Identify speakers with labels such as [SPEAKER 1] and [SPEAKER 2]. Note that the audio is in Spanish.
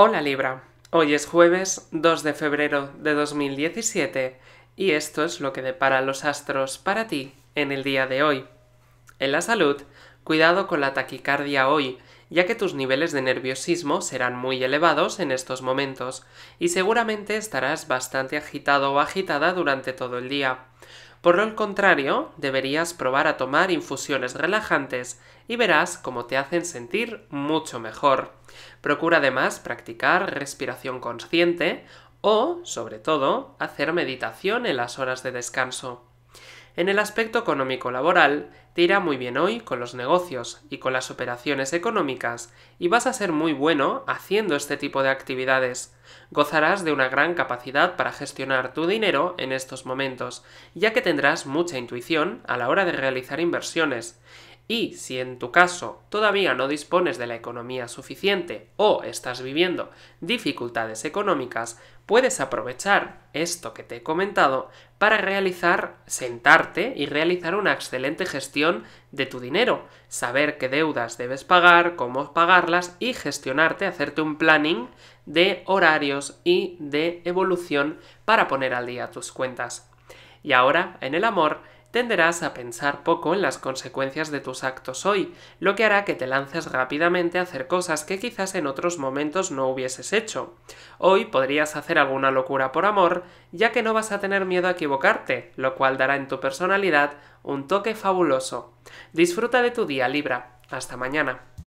[SPEAKER 1] Hola Libra, hoy es jueves 2 de febrero de 2017 y esto es lo que depara los astros para ti en el día de hoy. En la salud, Cuidado con la taquicardia hoy, ya que tus niveles de nerviosismo serán muy elevados en estos momentos, y seguramente estarás bastante agitado o agitada durante todo el día. Por lo contrario, deberías probar a tomar infusiones relajantes y verás cómo te hacen sentir mucho mejor. Procura además practicar respiración consciente o, sobre todo, hacer meditación en las horas de descanso. En el aspecto económico-laboral, te irá muy bien hoy con los negocios y con las operaciones económicas y vas a ser muy bueno haciendo este tipo de actividades. Gozarás de una gran capacidad para gestionar tu dinero en estos momentos, ya que tendrás mucha intuición a la hora de realizar inversiones y si en tu caso todavía no dispones de la economía suficiente o estás viviendo dificultades económicas, puedes aprovechar esto que te he comentado para realizar, sentarte y realizar una excelente gestión de tu dinero, saber qué deudas debes pagar, cómo pagarlas y gestionarte, hacerte un planning de horarios y de evolución para poner al día tus cuentas. Y ahora, en el amor, tenderás a pensar poco en las consecuencias de tus actos hoy, lo que hará que te lances rápidamente a hacer cosas que quizás en otros momentos no hubieses hecho. Hoy podrías hacer alguna locura por amor, ya que no vas a tener miedo a equivocarte, lo cual dará en tu personalidad un toque fabuloso. Disfruta de tu día, Libra. Hasta mañana.